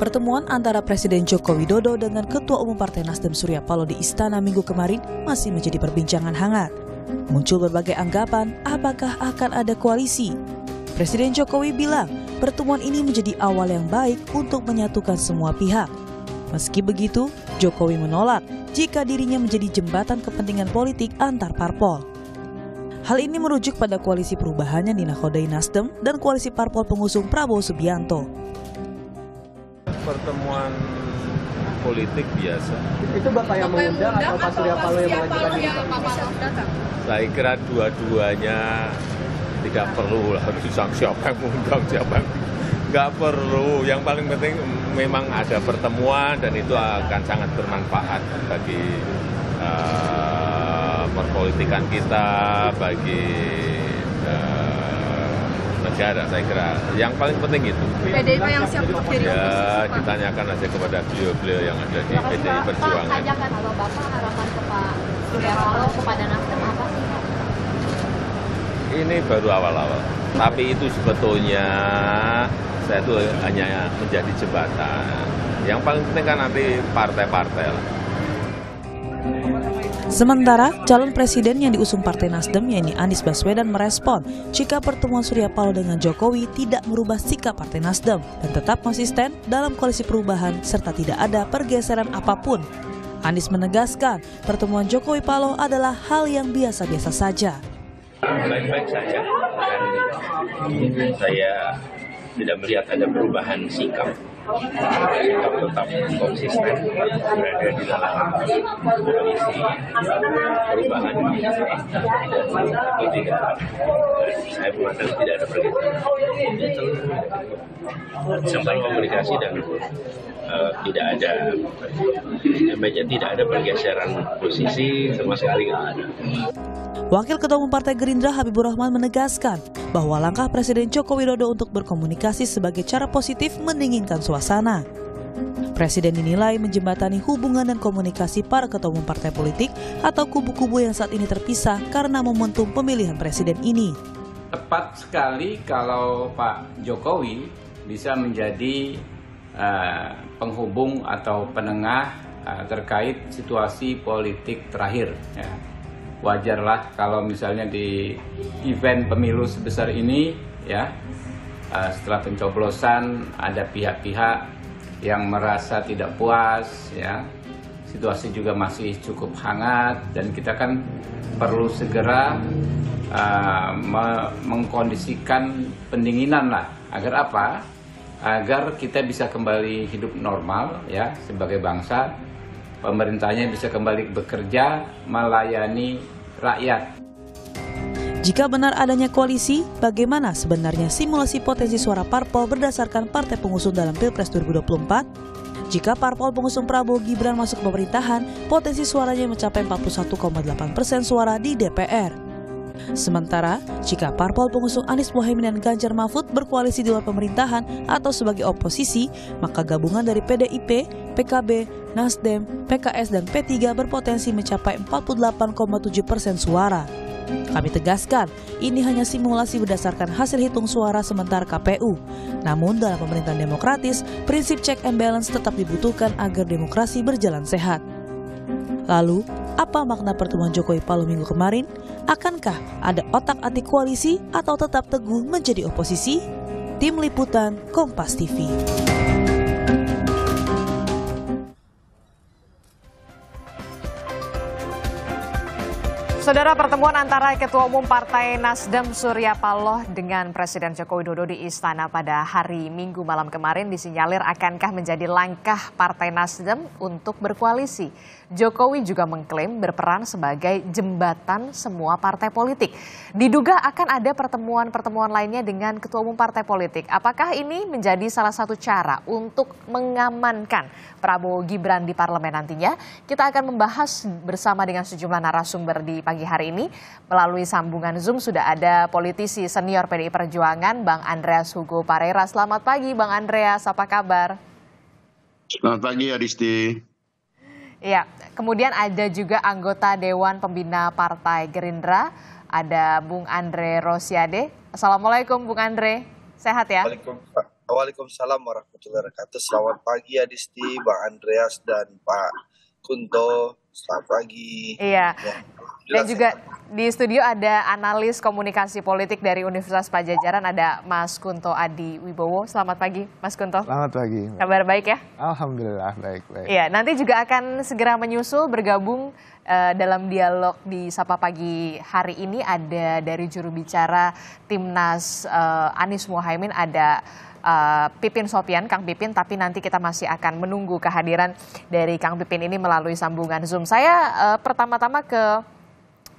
Pertemuan antara Presiden Joko Widodo dengan Ketua Umum Partai Nasdem Surya Paloh di Istana minggu kemarin masih menjadi perbincangan hangat. Muncul berbagai anggapan apakah akan ada koalisi. Presiden Jokowi bilang pertemuan ini menjadi awal yang baik untuk menyatukan semua pihak. Meski begitu, Jokowi menolak jika dirinya menjadi jembatan kepentingan politik antar parpol. Hal ini merujuk pada koalisi perubahannya yang dinakodai Nasdem dan koalisi parpol pengusung Prabowo Subianto pertemuan politik biasa. Itu Bapak yang mengundang atau Pak Surya Paloh yang mengajukan diri? Saya kira dua-duanya tidak perlu lah disang siapa yang mengundang siapa yang nggak perlu. Yang paling penting memang ada pertemuan dan itu akan sangat bermanfaat bagi uh, perpolitikan kita, bagi uh, negara saya kira. Yang paling penting itu. PDIP yang siap menjadi Ya, ditanyakan aja kepada beliau-beliau yang ada di PDI Perjuangan. Pak, ajakan kalau Bapak harapan ke Pak Surya kepada Nasdem apa sih? Ini baru awal-awal. Tapi itu sebetulnya saya itu hanya menjadi jembatan. Yang paling penting kan nanti partai-partai lah. Sementara, calon presiden yang diusung Partai Nasdem yakni Anies Baswedan merespon jika pertemuan Surya Paloh dengan Jokowi tidak merubah sikap Partai Nasdem dan tetap konsisten dalam koalisi perubahan serta tidak ada pergeseran apapun. Anies menegaskan pertemuan Jokowi Paloh adalah hal yang biasa-biasa saja. Baik-baik saja dan saya tidak melihat ada perubahan sikap kita tetap konsisten berada di dalam koalisi perubahan itu eh, tidak saya memandang tidak ada pergeseran sampai komunikasi dan tidak ada namanya tidak ada pergeseran posisi sama sekali nggak ada. Wakil Ketua Umum Partai Gerindra Habibur Rahman menegaskan bahwa langkah Presiden Joko Widodo untuk berkomunikasi sebagai cara positif mendinginkan suasana suasana. Presiden dinilai menjembatani hubungan dan komunikasi para ketua umum partai politik atau kubu-kubu yang saat ini terpisah karena momentum pemilihan presiden ini. Tepat sekali kalau Pak Jokowi bisa menjadi uh, penghubung atau penengah uh, terkait situasi politik terakhir. Ya. Wajarlah kalau misalnya di event pemilu sebesar ini, ya Eh, setelah pencoblosan ada pihak-pihak yang merasa tidak puas ya situasi juga masih cukup hangat dan kita kan perlu segera uh, me mengkondisikan pendinginan lah agar apa agar kita bisa kembali hidup normal ya sebagai bangsa pemerintahnya bisa kembali bekerja melayani rakyat jika benar adanya koalisi, bagaimana sebenarnya simulasi potensi suara parpol berdasarkan partai pengusung dalam Pilpres 2024? Jika parpol pengusung Prabowo Gibran masuk pemerintahan, potensi suaranya mencapai 41,8 persen suara di DPR. Sementara, jika parpol pengusung Anies Mohaimin dan Ganjar Mahfud berkoalisi di luar pemerintahan atau sebagai oposisi, maka gabungan dari PDIP, PKB, Nasdem, PKS, dan P3 berpotensi mencapai 48,7 persen suara. Kami tegaskan, ini hanya simulasi berdasarkan hasil hitung suara sementara KPU. Namun dalam pemerintahan demokratis, prinsip check and balance tetap dibutuhkan agar demokrasi berjalan sehat. Lalu, apa makna pertemuan Jokowi Palu minggu kemarin? Akankah ada otak anti koalisi atau tetap teguh menjadi oposisi? Tim Liputan Kompas TV. Saudara pertemuan antara Ketua Umum Partai Nasdem Surya Paloh dengan Presiden Joko Widodo di Istana pada hari Minggu malam kemarin disinyalir akankah menjadi langkah Partai Nasdem untuk berkoalisi. Jokowi juga mengklaim berperan sebagai jembatan semua partai politik. Diduga akan ada pertemuan-pertemuan lainnya dengan ketua umum partai politik. Apakah ini menjadi salah satu cara untuk mengamankan Prabowo Gibran di parlemen nantinya? Kita akan membahas bersama dengan sejumlah narasumber di pagi hari ini. Melalui sambungan Zoom sudah ada politisi senior PDI Perjuangan, Bang Andreas Hugo Parera. Selamat pagi Bang Andreas, apa kabar? Selamat pagi Adisti. Iya, kemudian ada juga anggota Dewan Pembina Partai Gerindra, ada Bung Andre Rosiade. Assalamualaikum Bung Andre, sehat ya? Waalaikumsalam warahmatullahi wabarakatuh. Selamat pagi Adisti, Bang Andreas dan Pak Kunto, selamat pagi. Iya. Ya. Dan ya. juga di studio ada analis komunikasi politik dari Universitas Pajajaran ada Mas Kunto Adi Wibowo. Selamat pagi, Mas Kunto. Selamat pagi. Kabar baik ya? Alhamdulillah baik baik. Iya, nanti juga akan segera menyusul bergabung uh, dalam dialog di Sapa Pagi hari ini ada dari juru bicara Timnas uh, Anies Mohaimin, ada Eh, Pipin Sopian, Kang Pipin, tapi nanti kita masih akan menunggu kehadiran dari Kang Pipin ini melalui sambungan Zoom. Saya uh, pertama-tama ke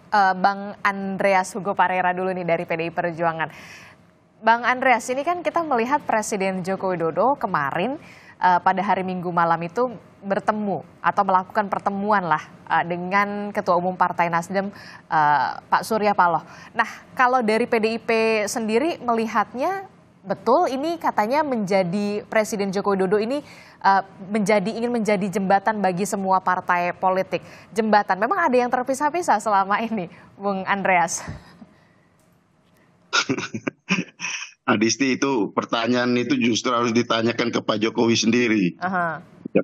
uh, Bang Andreas Hugo Parera dulu nih dari PDI Perjuangan. Bang Andreas, ini kan kita melihat Presiden Joko Widodo kemarin uh, pada hari Minggu malam itu bertemu atau melakukan pertemuan lah uh, dengan Ketua Umum Partai Nasdem uh, Pak Surya Paloh. Nah, kalau dari PDIP sendiri melihatnya betul ini katanya menjadi Presiden Joko Widodo ini uh, menjadi ingin menjadi jembatan bagi semua partai politik. Jembatan memang ada yang terpisah-pisah selama ini, Bung Andreas. Adisti nah, itu pertanyaan itu justru harus ditanyakan ke Pak Jokowi sendiri. Uh -huh. Ya,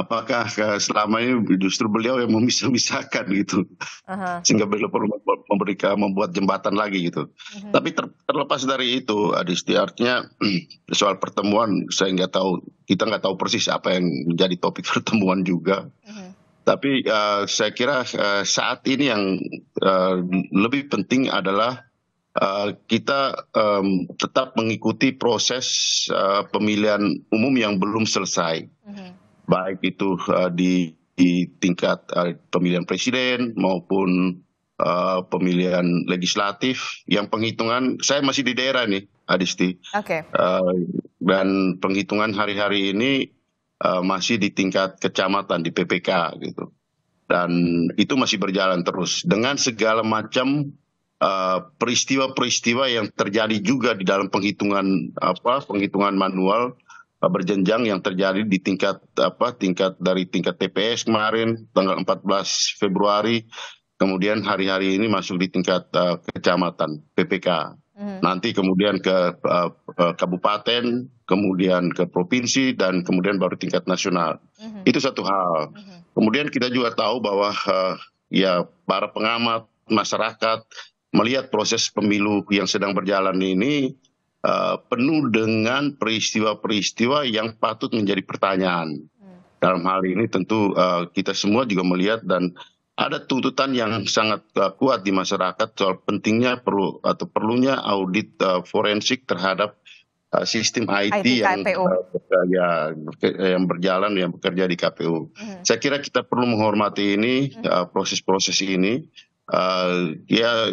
apakah eh, selama ini justru beliau yang memisah-misahkan gitu uh-huh. sehingga beliau perlu memberikan membuat jembatan lagi gitu uh-huh. tapi ter, terlepas dari itu Adisti artinya soal pertemuan saya nggak tahu kita nggak tahu persis apa yang menjadi topik pertemuan juga uh-huh. tapi uh, saya kira uh, saat ini yang uh, lebih penting adalah Uh, kita um, tetap mengikuti proses uh, pemilihan umum yang belum selesai. Uh mhm. -huh baik itu eh, di tingkat eh, pemilihan presiden maupun eh, pemilihan legislatif yang penghitungan saya masih di daerah nih Adisti okay. dan penghitungan hari-hari ini masih di tingkat kecamatan di PPK gitu dan itu masih berjalan terus dengan segala macam peristiwa-peristiwa yang terjadi juga di dalam penghitungan apa penghitungan manual Eh, berjenjang yang terjadi di tingkat apa tingkat dari tingkat TPS kemarin tanggal 14 Februari kemudian hari-hari ini masuk di tingkat uh, kecamatan PPK hmm. nanti kemudian ke uh, kabupaten kemudian ke provinsi dan kemudian baru tingkat nasional hmm. itu satu hal hmm. kemudian kita juga tahu bahwa uh, ya para pengamat masyarakat melihat proses pemilu yang sedang berjalan ini Eh, penuh dengan peristiwa-peristiwa yang patut menjadi pertanyaan. Hmm. Dalam hal ini tentu eh, kita semua juga melihat dan ada tuntutan yang sangat uh, kuat di masyarakat soal pentingnya perlu atau perlunya audit uh, forensik terhadap uh, sistem IT, IT yang uh, ya, yang berjalan yang bekerja di KPU. Hmm. Saya kira kita perlu menghormati ini hmm. proses-proses uh, ini. Uh, ya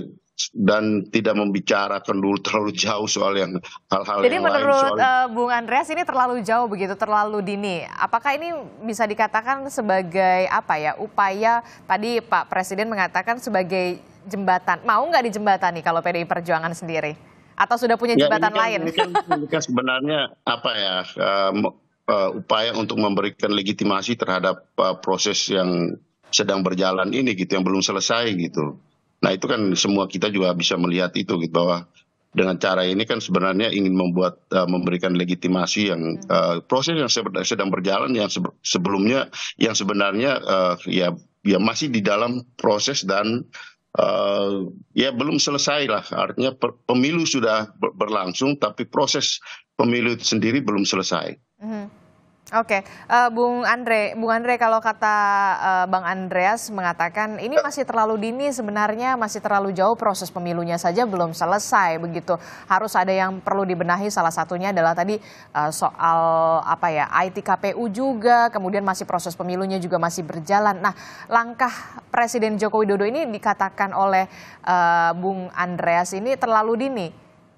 dan tidak membicarakan dulu terlalu jauh soal yang hal-hal yang lain. Jadi menurut soal... Eh, Bung Andreas ini terlalu jauh begitu, terlalu dini. Apakah ini bisa dikatakan sebagai apa ya upaya tadi Pak Presiden mengatakan sebagai jembatan. Mau nggak dijembatani kalau PDI Perjuangan sendiri? Atau sudah punya jembatan ya, ini kan, lain? Kan, ini kan, sebenarnya apa ya uh, uh, upaya untuk memberikan legitimasi terhadap uh, proses yang sedang berjalan ini gitu, yang belum selesai gitu. Nah itu kan semua kita juga bisa melihat itu gitu bahwa dengan cara ini kan sebenarnya ingin membuat uh, memberikan legitimasi yang uh, proses yang sedang berjalan yang sebelumnya yang sebenarnya uh, ya ya masih di dalam proses dan uh, ya belum selesai lah artinya pemilu sudah berlangsung tapi proses pemilu itu sendiri belum selesai. Uh hmm. -huh. Oke, okay. uh, eh, Bung Andre, Bung Andre kalau kata uh, Bang Andreas mengatakan ini masih terlalu dini sebenarnya masih terlalu jauh proses pemilunya saja belum selesai begitu. Harus ada yang perlu dibenahi salah satunya adalah tadi uh, soal apa ya IT KPU juga, kemudian masih proses pemilunya juga masih berjalan. Nah, langkah Presiden Joko Widodo ini dikatakan oleh uh, Bung Andreas ini terlalu dini.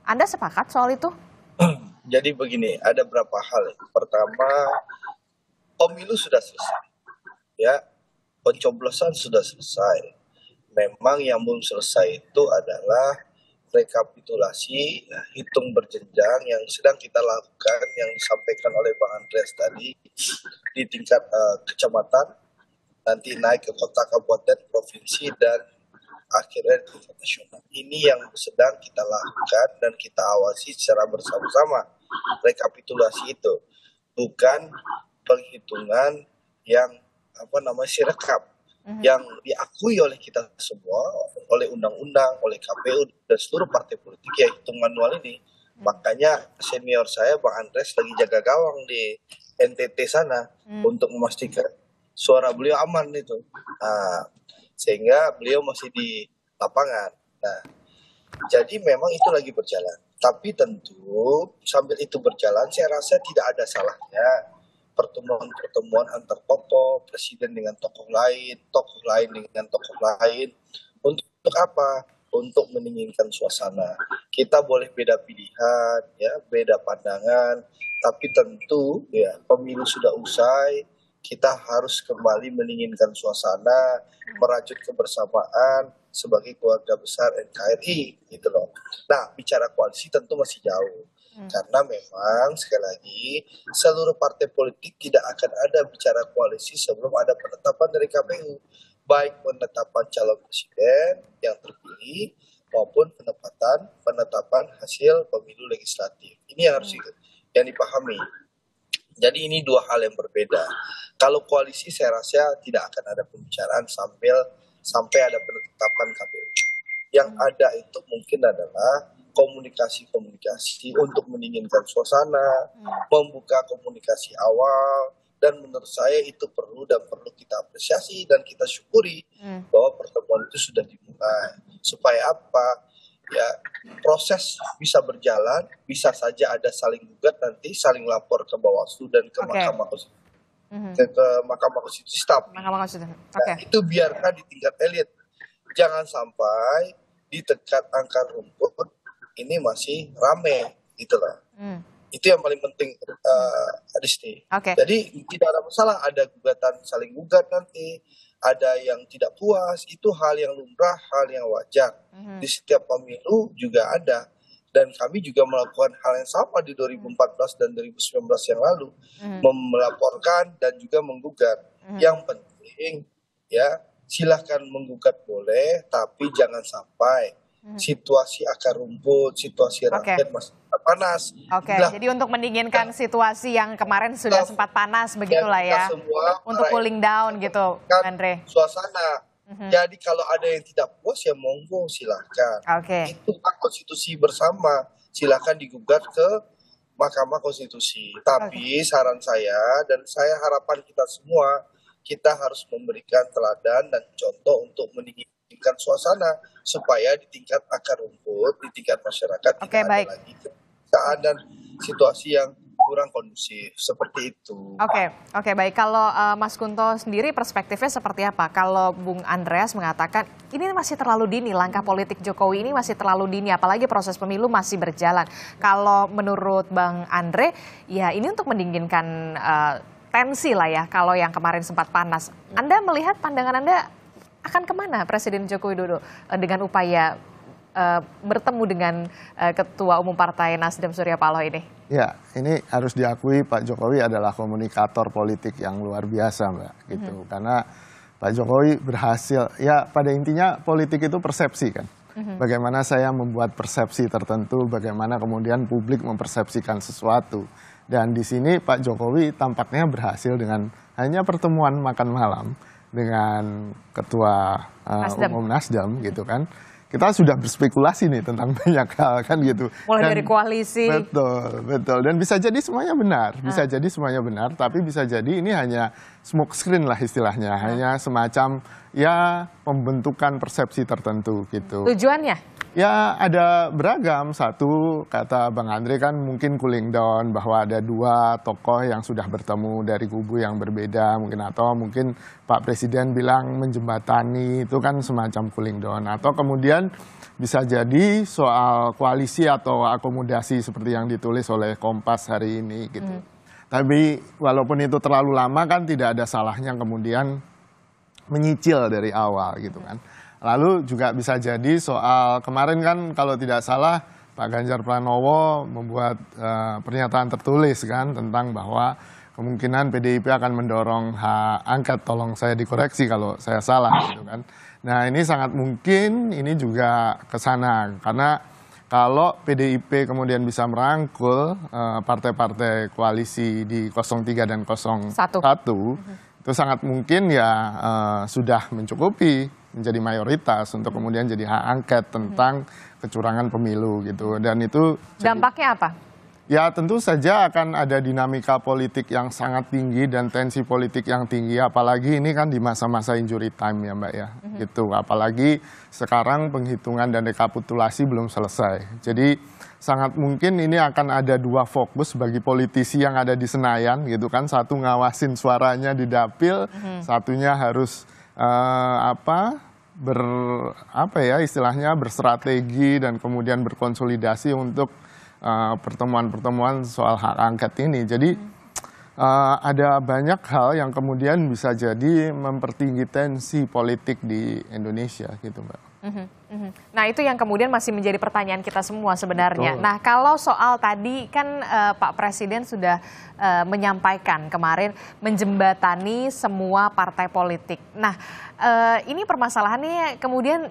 Anda sepakat soal itu? jadi begini, ada berapa hal. Pertama, pemilu sudah selesai. Ya, pencoblosan sudah selesai. Memang yang belum selesai itu adalah rekapitulasi hitung berjenjang yang sedang kita lakukan yang disampaikan oleh Bang Andreas tadi di tingkat uh, kecamatan nanti naik ke kota kabupaten provinsi dan akhirnya tingkat nasional. Ini yang sedang kita lakukan dan kita awasi secara bersama-sama rekapitulasi itu, bukan penghitungan yang apa namanya sirekap mm-hmm. yang diakui oleh kita semua, oleh undang-undang, oleh KPU dan seluruh partai politik ya hitung manual ini. Mm-hmm. Makanya senior saya Bang Andres lagi jaga gawang di NTT sana mm-hmm. untuk memastikan suara beliau aman itu. Nah, sehingga beliau masih di lapangan. Nah, jadi memang itu lagi berjalan. Tapi tentu sambil itu berjalan, saya rasa tidak ada salahnya pertemuan-pertemuan antar tokoh, presiden dengan tokoh lain, tokoh lain dengan tokoh lain. Untuk, untuk apa? Untuk meninginkan suasana. Kita boleh beda pilihan, ya, beda pandangan, tapi tentu ya pemilu sudah usai, kita harus kembali meninginkan suasana, merajut kebersamaan sebagai keluarga besar NKRI gitu loh. Nah, bicara koalisi tentu masih jauh. Hmm. Karena memang sekali lagi seluruh partai politik tidak akan ada bicara koalisi sebelum ada penetapan dari KPU, baik penetapan calon presiden yang terpilih maupun penetapan penetapan hasil pemilu legislatif. Ini yang harus hmm. yang dipahami. Jadi ini dua hal yang berbeda. Kalau koalisi saya rasa tidak akan ada pembicaraan sampai sampai ada penetapan KPU. Yang ada itu mungkin adalah komunikasi-komunikasi untuk mendinginkan suasana, hmm. membuka komunikasi awal, dan menurut saya itu perlu dan perlu kita apresiasi dan kita syukuri hmm. bahwa pertemuan itu sudah dimulai supaya apa ya proses bisa berjalan, bisa saja ada saling gugat nanti, saling lapor ke Bawaslu dan ke okay. Mahkamah Konstitusi. Mm-hmm. ke Mahkamah Konstitusi Tapi Mahkamah Konstitusi. Okay. Nah, itu biarkan di tingkat elit. Jangan sampai di tingkat angkat rumput ini masih rame itulah. Mm. Itu yang paling penting uh, eh, Adisti. Okay. Jadi tidak ada masalah ada gugatan saling gugat nanti ada yang tidak puas, itu hal yang lumrah, hal yang wajar. Mm-hmm. Di setiap pemilu juga ada. Dan kami juga melakukan hal yang sama di 2014 dan 2019 yang lalu, mm-hmm. melaporkan dan juga menggugat. Mm-hmm. Yang penting ya silahkan menggugat boleh, tapi jangan sampai mhm. situasi akar rumput, situasi rakyat okay. masih panas. Oke, okay, jadi untuk mendinginkan ya, situasi yang kemarin sudah kita, sempat panas begitulah ya. Semua untuk cooling down gitu, Andre. Suasana. Mm-hmm. Jadi kalau ada yang tidak puas ya monggo silahkan. Oke. Okay. Itu hak konstitusi bersama. Silahkan digugat ke Mahkamah Konstitusi. Tapi okay. saran saya dan saya harapan kita semua kita harus memberikan teladan dan contoh untuk mendinginkan suasana supaya di tingkat akar rumput, di tingkat masyarakat okay, tidak baik. ada lagi keadaan situasi yang kurang kondusif seperti itu. Oke, okay. oke okay, baik. Kalau uh, Mas Kunto sendiri perspektifnya seperti apa? Kalau Bung Andreas mengatakan ini masih terlalu dini, langkah politik Jokowi ini masih terlalu dini, apalagi proses pemilu masih berjalan. Kalau menurut Bang Andre, ya ini untuk mendinginkan uh, tensi lah ya. Kalau yang kemarin sempat panas, Anda melihat pandangan Anda akan kemana Presiden Jokowi dulu eh, dengan upaya uh, bertemu dengan uh, Ketua Umum Partai Nasdem Surya Paloh ini? Ya, ini harus diakui Pak Jokowi adalah komunikator politik yang luar biasa, Mbak. Gitu, hmm. karena Pak Jokowi berhasil. Ya, pada intinya politik itu persepsi kan. Hmm. Bagaimana saya membuat persepsi tertentu, bagaimana kemudian publik mempersepsikan sesuatu. Dan di sini Pak Jokowi tampaknya berhasil dengan hanya pertemuan makan malam dengan ketua uh, umum Nasdem gitu kan kita sudah berspekulasi nih tentang banyak hal kan gitu. Mulai dan, dari koalisi. Betul, betul. Dan bisa jadi semuanya benar, bisa ah. jadi semuanya benar, tapi bisa jadi ini hanya smoke screen lah istilahnya, ah. hanya semacam ya pembentukan persepsi tertentu gitu. Tujuannya? Ya ada beragam. Satu kata Bang Andre kan mungkin cooling down bahwa ada dua tokoh yang sudah bertemu dari kubu yang berbeda mungkin atau mungkin Pak Presiden bilang menjembatani itu kan semacam cooling down atau kemudian bisa jadi soal koalisi atau akomodasi seperti yang ditulis oleh Kompas hari ini gitu. Hmm. Tapi walaupun itu terlalu lama kan tidak ada salahnya kemudian menyicil dari awal gitu kan. Hmm Lalu juga bisa jadi soal kemarin kan kalau tidak salah Pak Ganjar Pranowo membuat uh, pernyataan tertulis kan tentang bahwa kemungkinan PDIP akan mendorong hak angket. Tolong saya dikoreksi kalau saya salah gitu kan. Nah ini sangat mungkin ini juga kesana karena kalau PDIP kemudian bisa merangkul eh, partai-partai uh, koalisi di 03 dan 01, satu mhm itu sangat mungkin ya eh, sudah mencukupi menjadi mayoritas untuk hmm. kemudian jadi hak angket tentang hmm. kecurangan pemilu gitu dan itu dampaknya jadi, apa? Ya tentu saja akan ada dinamika politik yang sangat tinggi dan tensi politik yang tinggi apalagi ini kan di masa-masa injury time ya Mbak ya mm gitu apalagi sekarang penghitungan dan rekapitulasi belum selesai jadi sangat mungkin ini akan ada dua fokus bagi politisi yang ada di Senayan gitu kan satu ngawasin suaranya di dapil mm-hmm. satunya harus uh, apa ber apa ya istilahnya berstrategi dan kemudian berkonsolidasi untuk uh, pertemuan-pertemuan soal hak angket ini jadi Uh, ada banyak hal yang kemudian bisa jadi mempertinggi tensi politik di Indonesia gitu mbak. Mhm, mhm. Nah itu yang kemudian masih menjadi pertanyaan kita semua sebenarnya. Betul. Nah kalau soal tadi kan uh, Pak Presiden sudah uh, menyampaikan kemarin menjembatani semua partai politik. Nah uh, ini permasalahannya kemudian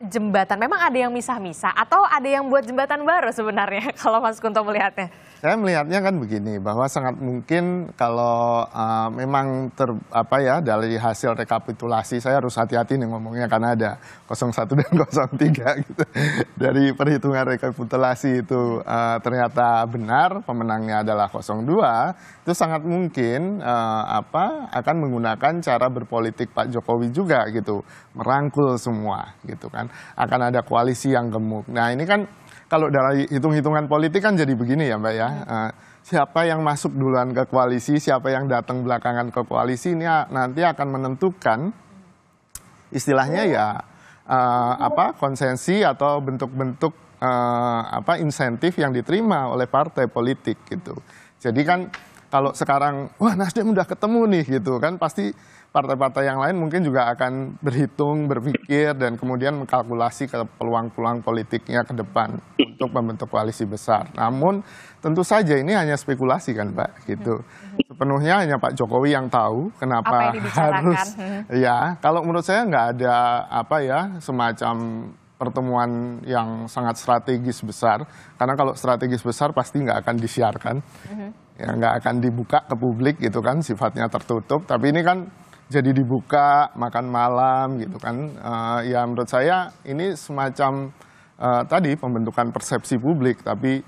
jembatan? Memang ada yang misah-misah atau ada yang buat jembatan baru sebenarnya kalau Mas Kunto melihatnya? Saya melihatnya kan begini bahwa sangat mungkin kalau uh, memang ter apa ya dari hasil rekapitulasi saya harus hati-hati nih ngomongnya karena ada 01 dan 03 gitu. Dari perhitungan rekapitulasi itu uh, ternyata benar pemenangnya adalah 02 itu sangat mungkin uh, apa akan menggunakan cara berpolitik Pak Jokowi juga gitu, merangkul semua gitu kan kan akan ada koalisi yang gemuk. Nah ini kan kalau dari hitung-hitungan politik kan jadi begini ya Mbak ya. Hmm. Uh, siapa yang masuk duluan ke koalisi, siapa yang datang belakangan ke koalisi ini nanti akan menentukan istilahnya ya uh, apa konsensi atau bentuk-bentuk uh, apa insentif yang diterima oleh partai politik gitu. Jadi kan kalau sekarang wah Nasdem udah ketemu nih gitu kan pasti partai-partai yang lain mungkin juga akan berhitung, berpikir, dan kemudian mengkalkulasi ke peluang-peluang politiknya ke depan untuk membentuk koalisi besar. Namun tentu saja ini hanya spekulasi kan Pak, gitu. Sepenuhnya hanya Pak Jokowi yang tahu kenapa yang harus. Ya, kalau menurut saya nggak ada apa ya semacam pertemuan yang sangat strategis besar. Karena kalau strategis besar pasti nggak akan disiarkan. Hmm. Ya, nggak akan dibuka ke publik gitu kan, sifatnya tertutup. Tapi ini kan jadi dibuka makan malam gitu kan uh, ya menurut saya ini semacam uh, tadi pembentukan persepsi publik tapi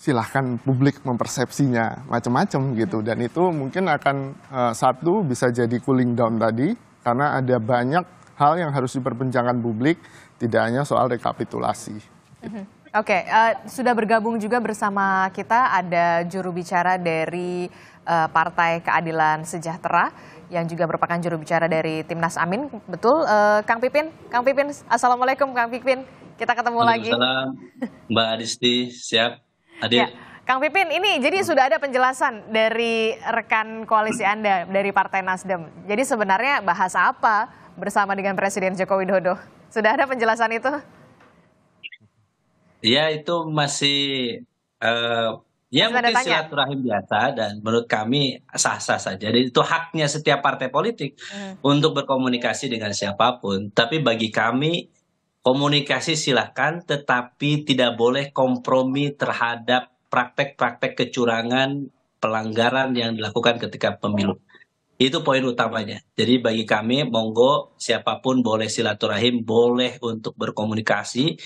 silahkan publik mempersepsinya macam-macam gitu dan itu mungkin akan uh, satu bisa jadi cooling down tadi karena ada banyak hal yang harus diperbincangkan publik tidak hanya soal rekapitulasi. Gitu. Oke, okay, uh, sudah bergabung juga bersama kita ada juru bicara dari uh, Partai Keadilan Sejahtera yang juga merupakan juru bicara dari Timnas Amin. Betul, uh, Kang Pipin? Kang Pipin, Assalamualaikum Kang Pipin. Kita ketemu lagi. Mbak Adisti, siap. Adil Ya. Kang Pipin, ini jadi sudah ada penjelasan dari rekan koalisi Anda dari Partai Nasdem. Jadi sebenarnya bahas apa bersama dengan Presiden Joko Widodo? Sudah ada penjelasan itu? Ya, itu masih uh, Ya Mas mungkin silaturahim biasa dan menurut kami sah-sah saja. Jadi itu haknya setiap partai politik hmm. untuk berkomunikasi dengan siapapun. Tapi bagi kami komunikasi silahkan tetapi tidak boleh kompromi terhadap praktek-praktek kecurangan pelanggaran yang dilakukan ketika pemilu. Itu poin utamanya. Jadi bagi kami, monggo siapapun boleh silaturahim, boleh untuk berkomunikasi,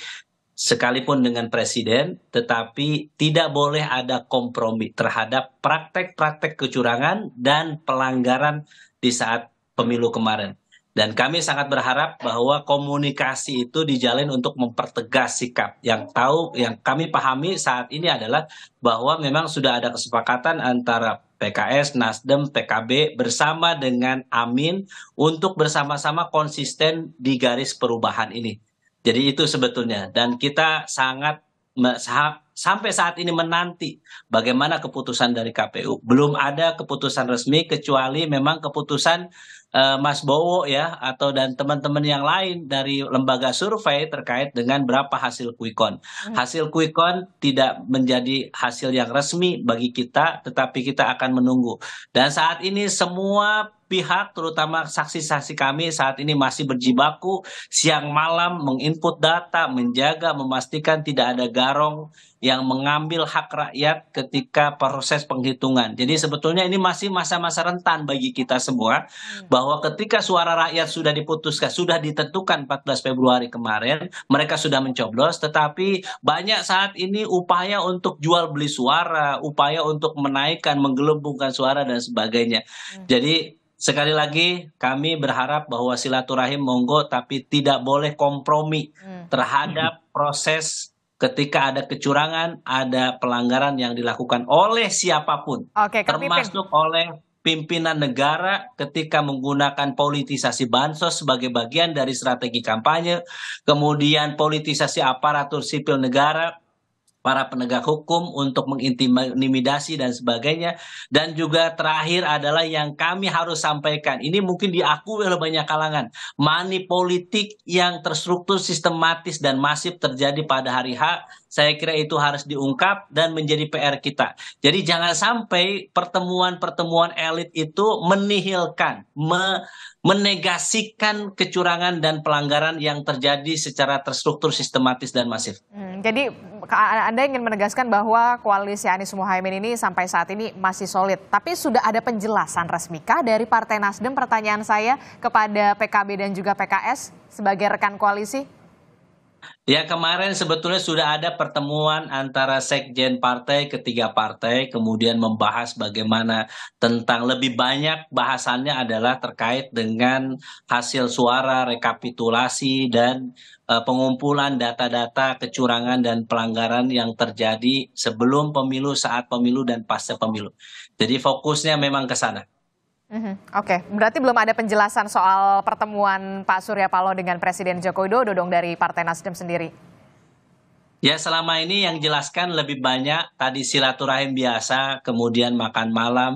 sekalipun dengan presiden, tetapi tidak boleh ada kompromi terhadap praktek-praktek kecurangan dan pelanggaran di saat pemilu kemarin. Dan kami sangat berharap bahwa komunikasi itu dijalin untuk mempertegas sikap. Yang tahu, yang kami pahami saat ini adalah bahwa memang sudah ada kesepakatan antara PKS, Nasdem, PKB bersama dengan Amin untuk bersama-sama konsisten di garis perubahan ini. Jadi itu sebetulnya dan kita sangat sampai saat ini menanti bagaimana keputusan dari KPU. Belum ada keputusan resmi kecuali memang keputusan uh, Mas Bowo ya atau dan teman-teman yang lain dari lembaga survei terkait dengan berapa hasil quick hmm. Hasil quick tidak menjadi hasil yang resmi bagi kita tetapi kita akan menunggu. Dan saat ini semua pihak terutama saksi-saksi kami saat ini masih berjibaku siang malam menginput data, menjaga, memastikan tidak ada garong yang mengambil hak rakyat ketika proses penghitungan. Jadi sebetulnya ini masih masa-masa rentan bagi kita semua hmm. bahwa ketika suara rakyat sudah diputuskan, sudah ditentukan 14 Februari kemarin, mereka sudah mencoblos tetapi banyak saat ini upaya untuk jual beli suara, upaya untuk menaikkan, menggelembungkan suara dan sebagainya. Hmm. Jadi sekali lagi kami berharap bahwa silaturahim monggo tapi tidak boleh kompromi hmm. terhadap proses ketika ada kecurangan, ada pelanggaran yang dilakukan oleh siapapun, Okay, termasuk oleh pimpinan negara ketika menggunakan politisasi bansos sebagai bagian dari strategi kampanye, kemudian politisasi aparatur sipil negara para penegak hukum untuk mengintimidasi dan sebagainya. Dan juga terakhir adalah yang kami harus sampaikan, ini mungkin diakui oleh banyak kalangan, money politik yang terstruktur sistematis dan masif terjadi pada hari H, saya kira itu harus diungkap dan menjadi PR kita. Jadi jangan sampai pertemuan-pertemuan elit itu menihilkan, me menegasikan kecurangan dan pelanggaran yang terjadi secara terstruktur sistematis dan masif. Hmm, jadi anda ingin menegaskan bahwa koalisi Anies Muhaimin ini sampai saat ini masih solid. Tapi sudah ada penjelasan resmikah dari Partai Nasdem pertanyaan saya kepada PKB dan juga PKS sebagai rekan koalisi? Ya kemarin sebetulnya sudah ada pertemuan antara sekjen partai ketiga partai kemudian membahas bagaimana tentang lebih banyak bahasannya adalah terkait dengan hasil suara rekapitulasi dan uh, pengumpulan data-data kecurangan dan pelanggaran yang terjadi sebelum pemilu, saat pemilu dan pasca pemilu. Jadi fokusnya memang ke sana. Mm-hmm. Oke, okay. berarti belum ada penjelasan soal pertemuan Pak Surya Paloh dengan Presiden Joko Widodo dong dari Partai Nasdem sendiri. Ya selama ini yang jelaskan lebih banyak tadi silaturahim biasa, kemudian makan malam,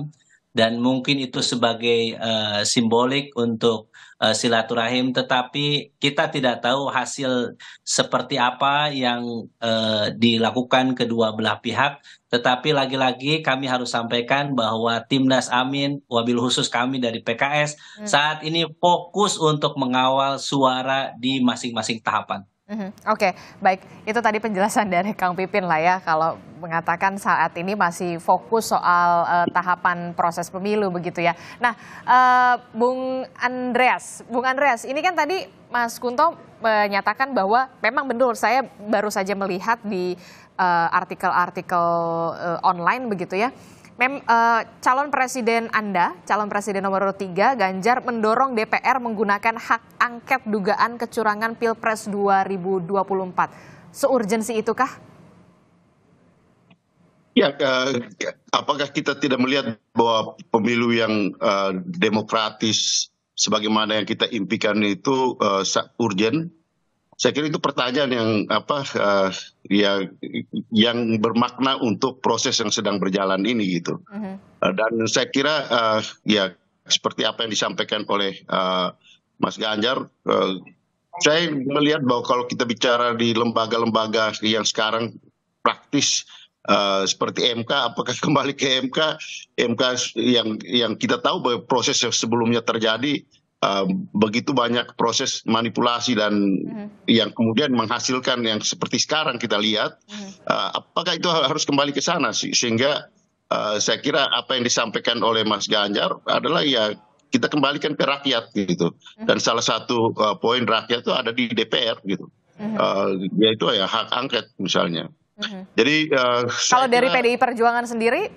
dan mungkin itu sebagai uh, simbolik untuk uh, silaturahim tetapi kita tidak tahu hasil seperti apa yang uh, dilakukan kedua belah pihak tetapi lagi-lagi kami harus sampaikan bahwa timnas Amin wabil khusus kami dari PKS hmm. saat ini fokus untuk mengawal suara di masing-masing tahapan hmm Oke, okay. baik. Itu tadi penjelasan dari Kang Pipin lah ya, kalau mengatakan saat ini masih fokus soal uh, tahapan proses pemilu begitu ya. Nah, uh, Bung Andreas, Bung Andreas, ini kan tadi Mas Kunto menyatakan bahwa memang benar saya baru saja melihat di eh, artikel-artikel uh, online begitu ya Mem, uh, calon presiden Anda, calon presiden nomor 3, Ganjar mendorong DPR menggunakan hak angket dugaan kecurangan Pilpres 2024. Seurgensi itukah? Ya, uh, apakah kita tidak melihat bahwa pemilu yang uh, demokratis sebagaimana yang kita impikan itu uh, urgent? saya kira itu pertanyaan yang apa uh, ya yang bermakna untuk proses yang sedang berjalan ini gitu. Uh mm-hmm. eh, -huh. Dan saya kira uh, ya seperti apa yang disampaikan oleh uh, Mas Ganjar, uh, saya melihat bahwa kalau kita bicara di lembaga-lembaga yang sekarang praktis Uh, seperti MK, apakah kembali ke MK? MK yang yang kita tahu bahwa proses yang sebelumnya terjadi begitu banyak proses manipulasi dan hmm. yang kemudian menghasilkan yang seperti sekarang kita lihat, hmm. eh, apakah itu harus kembali ke sana sih? Sehingga eh, saya kira apa yang disampaikan oleh Mas Ganjar adalah ya kita kembalikan ke rakyat gitu. Hmm. Dan salah satu uh, poin rakyat itu ada di DPR gitu. Uh yaitu ya hak angket misalnya. Uh -huh. Jadi uh, kalau dari kira, PDI Perjuangan sendiri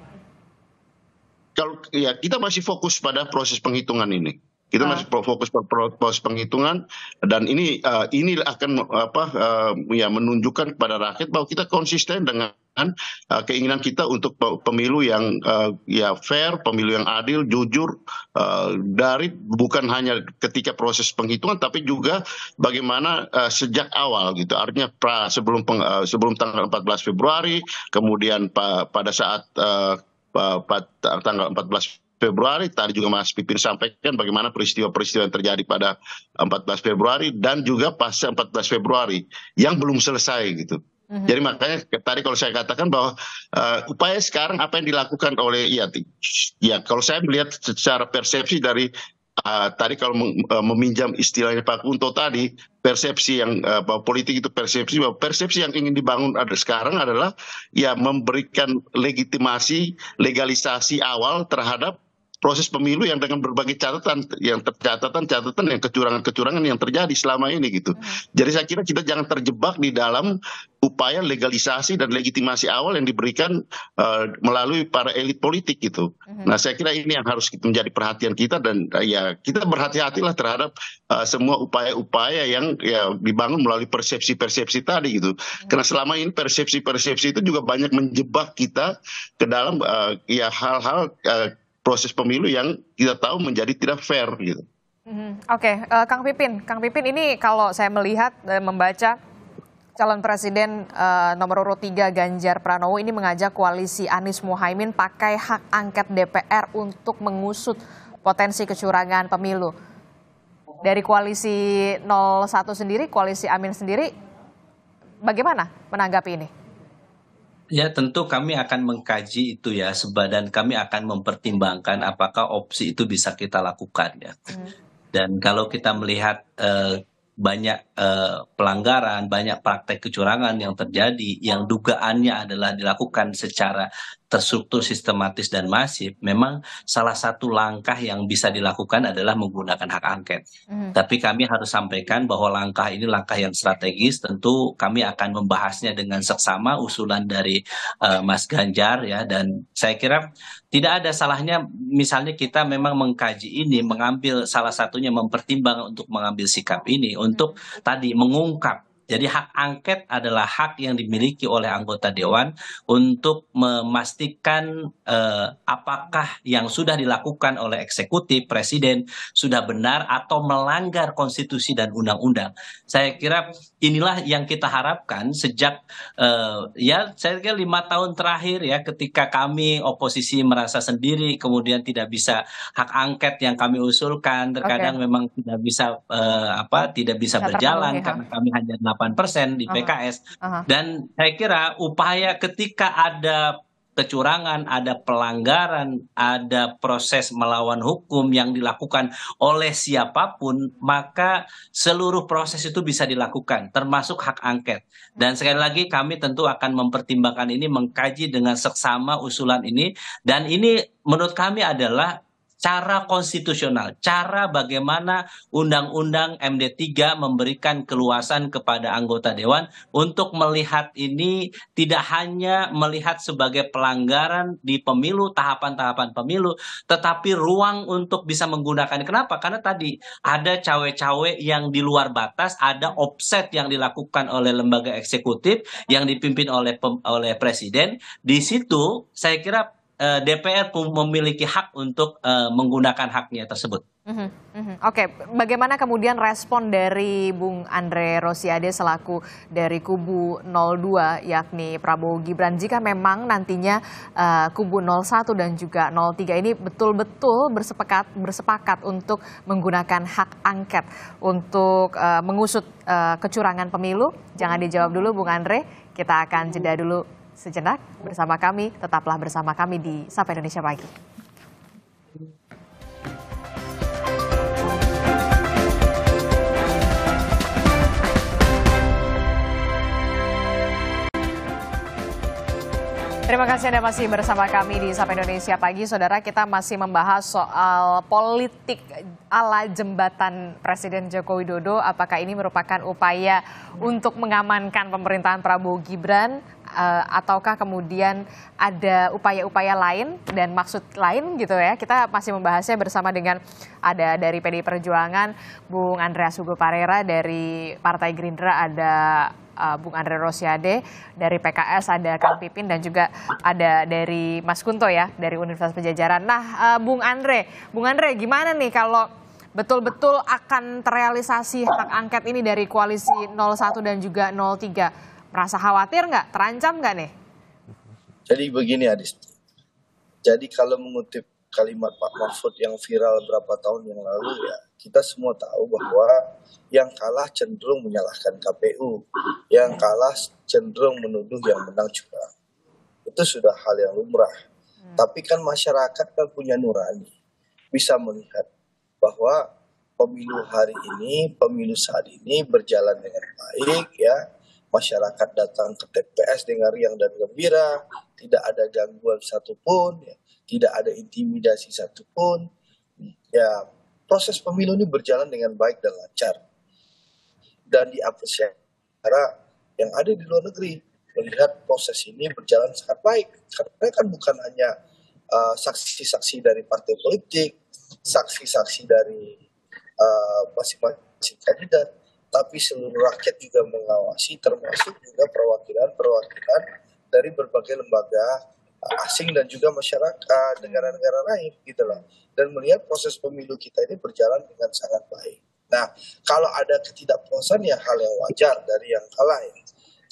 kalau ya kita masih fokus pada proses penghitungan ini. Kita ah. masih fokus proses penghitungan dan ini uh, ini akan apa uh, ya menunjukkan kepada rakyat bahwa kita konsisten dengan uh, keinginan kita untuk pemilu yang uh, ya fair, pemilu yang adil, jujur uh, dari bukan hanya ketika proses penghitungan tapi juga bagaimana uh, sejak awal gitu. Artinya pra sebelum peng, uh, sebelum tanggal 14 Februari, kemudian pa, pada saat uh, tanggal 14 Februari tadi juga Mas Pipin sampaikan bagaimana peristiwa-peristiwa yang terjadi pada 14 Februari dan juga pasca 14 Februari yang belum selesai gitu. Mhm. Jadi makanya tadi kalau saya katakan bahwa uh, upaya sekarang apa yang dilakukan oleh ya, ya kalau saya melihat secara persepsi dari uh, tadi kalau eh, meminjam istilahnya Pak Kunto tadi persepsi yang uh, bahwa politik itu persepsi bahwa persepsi yang ingin dibangun ada sekarang adalah ya memberikan legitimasi legalisasi awal terhadap proses pemilu yang dengan berbagai catatan yang tercatatan catatan yang kecurangan-kecurangan yang terjadi selama ini gitu. Iya. Jadi saya kira kita jangan terjebak di dalam upaya legalisasi dan legitimasi awal yang diberikan uh, melalui para elit politik gitu. Iya. Nah, saya kira ini yang harus menjadi perhatian kita dan uh, ya kita berhati-hatilah terhadap uh, semua upaya-upaya yang ya dibangun melalui persepsi-persepsi tadi gitu. Iya. Karena selama ini persepsi-persepsi itu juga banyak menjebak kita ke dalam uh, ya hal-hal uh, proses pemilu yang kita tahu menjadi tidak fair gitu. Mm-hmm. Oke, okay. uh, eh, Kang Pipin, Kang Pipin ini kalau saya melihat dan eh, membaca calon presiden uh, nomor urut 3 Ganjar Pranowo ini mengajak koalisi Anies Muhaimin pakai hak angket DPR untuk mengusut potensi kecurangan pemilu. Dari koalisi 01 sendiri, koalisi Amin sendiri, bagaimana menanggapi ini? Ya tentu kami akan mengkaji itu ya sebadan kami akan mempertimbangkan apakah opsi itu bisa kita lakukan ya. Hmm. Dan kalau kita melihat eh, banyak eh, pelanggaran, banyak praktek kecurangan yang terjadi, yang dugaannya adalah dilakukan secara terstruktur sistematis dan masif, memang salah satu langkah yang bisa dilakukan adalah menggunakan hak angket. Mm. Tapi kami harus sampaikan bahwa langkah ini langkah yang strategis, tentu kami akan membahasnya dengan seksama usulan dari uh, Mas Ganjar ya dan saya kira tidak ada salahnya misalnya kita memang mengkaji ini, mengambil salah satunya mempertimbangkan untuk mengambil sikap ini untuk mm. tadi mengungkap jadi hak angket adalah hak yang dimiliki oleh anggota dewan untuk memastikan eh, apakah yang sudah dilakukan oleh eksekutif presiden sudah benar atau melanggar konstitusi dan undang-undang. Saya kira inilah yang kita harapkan sejak eh, ya saya kira lima tahun terakhir ya ketika kami oposisi merasa sendiri kemudian tidak bisa hak angket yang kami usulkan terkadang okay. memang tidak bisa eh, apa tidak bisa, tidak berjalan terpengar. karena kami hanya persen di PKS. Uh -huh. Dan saya kira upaya ketika ada kecurangan, ada pelanggaran, ada proses melawan hukum yang dilakukan oleh siapapun, maka seluruh proses itu bisa dilakukan, termasuk hak angket. Dan sekali lagi kami tentu akan mempertimbangkan ini, mengkaji dengan seksama usulan ini, dan ini menurut kami adalah cara konstitusional, cara bagaimana undang-undang MD3 memberikan keluasan kepada anggota dewan untuk melihat ini tidak hanya melihat sebagai pelanggaran di pemilu, tahapan-tahapan pemilu, tetapi ruang untuk bisa menggunakan. Kenapa? Karena tadi ada cawe-cawe yang di luar batas, ada offset yang dilakukan oleh lembaga eksekutif yang dipimpin oleh oleh presiden. Di situ saya kira Eh, DPR memiliki hak untuk eh, menggunakan haknya tersebut. Mhm, mhm. Oke, okay. bagaimana kemudian respon dari Bung Andre Rosiade selaku dari kubu 02 yakni Prabowo Gibran jika memang nantinya uh, kubu 01 dan juga 03 ini betul-betul bersepakat bersepakat untuk menggunakan hak angket untuk uh, mengusut uh, kecurangan pemilu? Jangan dijawab dulu Bung Andre, kita akan jeda dulu sejenak bersama kami. Tetaplah bersama kami di Sapa Indonesia Pagi. Terima kasih Anda masih bersama kami di Sapa Indonesia Pagi. Saudara, kita masih membahas soal politik ala jembatan Presiden Joko Widodo. Apakah ini merupakan upaya untuk mengamankan pemerintahan Prabowo Gibran? Eh, ataukah kemudian ada upaya-upaya lain dan maksud lain gitu ya? Kita masih membahasnya bersama dengan ada dari PD Perjuangan, Bung Andreas Hugo Parera dari Partai Gerindra, ada uh, Bung Andre Rosiade dari PKS ada Kang Pipin dan juga ada dari Mas Kunto ya dari Universitas Pejajaran. Nah, uh, Bung Andre, Bung Andre gimana nih kalau betul-betul akan terrealisasi hak angket ini dari koalisi 01 dan juga 03? Merasa khawatir nggak? Terancam nggak nih? Jadi begini Adis, jadi kalau mengutip kalimat Pak Mahfud yang viral berapa tahun yang lalu ya, kita semua tahu bahwa yang kalah cenderung menyalahkan KPU, yang kalah cenderung menuduh yang menang juga. Itu sudah hal yang lumrah. Hmm. Tapi kan masyarakat kan punya nurani, bisa melihat bahwa pemilu hari ini, pemilu saat ini berjalan dengan baik ya. Masyarakat datang ke TPS dengan riang dan gembira, tidak ada gangguan satupun, ya. tidak ada intimidasi satupun. Ya, proses pemilu ini berjalan dengan baik dan lancar dan diapresiasi para yang ada di luar negeri melihat proses ini berjalan sangat baik karena kan bukan hanya eh, saksi-saksi uh, dari partai politik saksi-saksi dari eh, masing-masing uh, kandidat tapi seluruh rakyat juga mengawasi termasuk juga perwakilan-perwakilan dari berbagai lembaga asing dan juga masyarakat negara-negara lain gitu loh dan melihat proses pemilu kita ini berjalan dengan sangat baik. Nah, kalau ada ketidakpuasan ya hal yang wajar dari yang lain.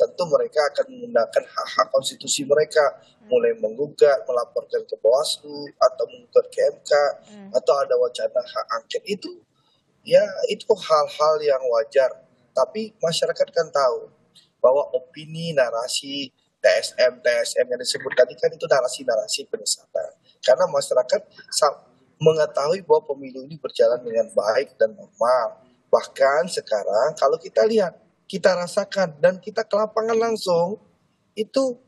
Tentu mereka akan menggunakan hak-hak konstitusi mereka, mulai menggugat, melaporkan ke Bawaslu atau menggugat ke MK hmm. atau ada wacana hak angket itu ya itu hal-hal yang wajar. Tapi masyarakat kan tahu bahwa opini, narasi, TSM TSM yang disebut tadi kan itu narasi-narasi penyesatan karena masyarakat mengetahui bahwa pemilu ini berjalan dengan baik dan normal bahkan sekarang kalau kita lihat kita rasakan dan kita ke lapangan langsung itu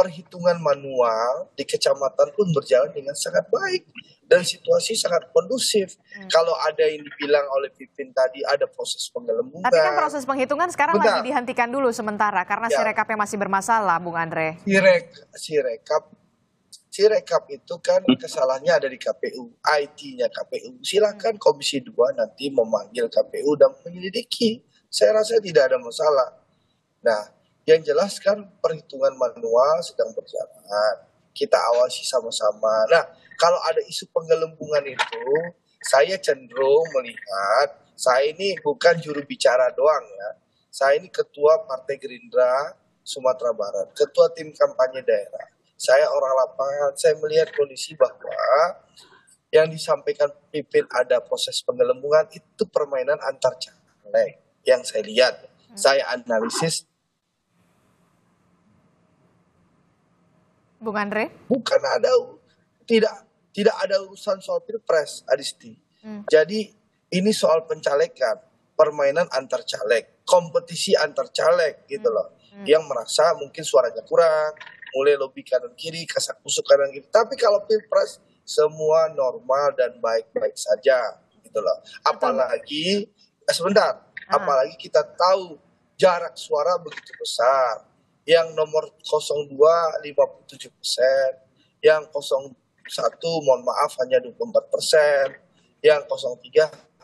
perhitungan manual di kecamatan pun berjalan dengan sangat baik dan situasi sangat kondusif. Hmm. Kalau ada yang dibilang oleh Pipin tadi ada proses penggelembungan. Tapi kan proses penghitungan sekarang Benar. lagi dihentikan dulu sementara karena ya. sirekapnya masih bermasalah, Bung Andre. rekap sirekap Sirekap itu kan hmm. kesalahannya ada di KPU, IT-nya KPU. silahkan hmm. Komisi 2 nanti memanggil KPU dan menyelidiki. Saya rasa tidak ada masalah. Nah, yang jelas kan perhitungan manual sedang berjalan. Kita awasi sama-sama. Nah, kalau ada isu penggelembungan itu, saya cenderung melihat saya ini bukan juru bicara doang ya. Saya ini ketua Partai Gerindra Sumatera Barat, ketua tim kampanye daerah. Saya orang lapangan, saya melihat kondisi bahwa yang disampaikan pimpin ada proses penggelembungan itu permainan antar caleg yang saya lihat. Hmm. Saya analisis Bung Andre? Bukan ada tidak tidak ada urusan soal pilpres, Adisti. Hmm. Jadi ini soal pencalekan, permainan antar caleg, kompetisi antar caleg gitu hmm. loh. Hmm. Yang merasa mungkin suaranya kurang, mulai lobby kanan kiri, kasak kusuk kanan kiri. Tapi kalau pilpres semua normal dan baik-baik saja gitu loh. Apalagi eh, sebentar, ah. apalagi kita tahu jarak suara begitu besar yang nomor 02 57 persen, yang 01 mohon maaf hanya 24 persen, yang 03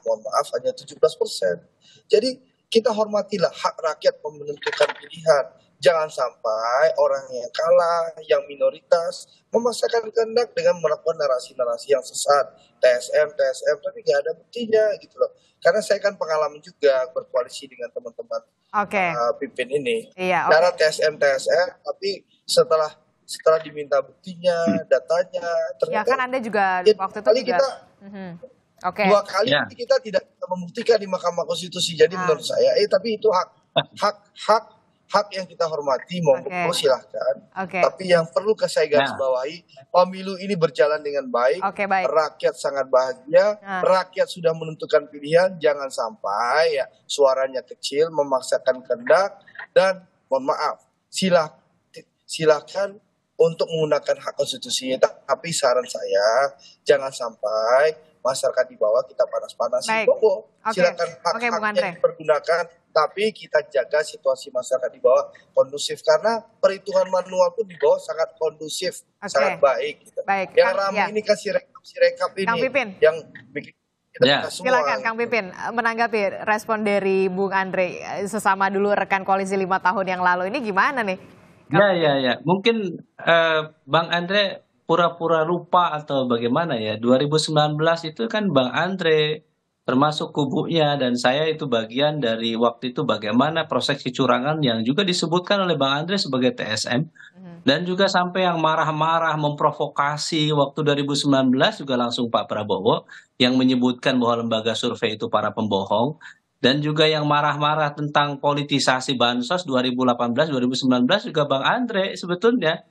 mohon maaf hanya 17 persen. Jadi kita hormatilah hak rakyat menentukan pilihan Jangan sampai orang yang kalah, yang minoritas, memaksakan kehendak dengan melakukan narasi-narasi yang sesat, TSM, TSM, tapi nggak ada buktinya gitu loh. Karena saya kan pengalaman juga berkoalisi dengan teman-teman okay. uh, pimpin ini. Iya, Karena TSM, TSM, tapi setelah setelah diminta buktinya, datanya, ya, ternyata. Ya kan Anda juga ya, waktu itu juga. Kita, mm -hmm. Okay. Dua kali yeah. kita tidak membuktikan di Mahkamah Konstitusi. Jadi ah. menurut saya, eh tapi itu hak hak hak hak yang kita hormati monggo okay. silahkan. Okay. Tapi yang perlu saya garis nah. bawahi, pemilu ini berjalan dengan baik, okay, baik. rakyat sangat bahagia, nah. rakyat sudah menentukan pilihan, jangan sampai ya suaranya kecil memaksakan kehendak dan mohon maaf, silah silahkan untuk menggunakan hak konstitusi. Tapi saran saya jangan sampai masyarakat di bawah kita panas panas Baik. Silakan okay. hak-haknya okay, dipergunakan tapi kita jaga situasi masyarakat di bawah kondusif karena perhitungan manual pun di bawah sangat kondusif, okay. sangat baik. Gitu. Baik. Yang Kang, ramai ya. ini kasih rekap si rekap ini Kang Pipin. yang bikin kita ya. semua. Silakan Kang Pipin menanggapi respon dari Bung Andre eh, sesama dulu rekan koalisi lima tahun yang lalu ini gimana nih? Kang ya ya ya, mungkin uh, Bang Andre pura-pura lupa atau bagaimana ya. 2019 itu kan Bang Andre termasuk kubunya dan saya itu bagian dari waktu itu bagaimana proses kecurangan yang juga disebutkan oleh Bang Andre sebagai TSM hmm. dan juga sampai yang marah-marah memprovokasi waktu 2019 juga langsung Pak Prabowo yang menyebutkan bahwa lembaga survei itu para pembohong dan juga yang marah-marah tentang politisasi bansos 2018 2019 juga Bang Andre sebetulnya.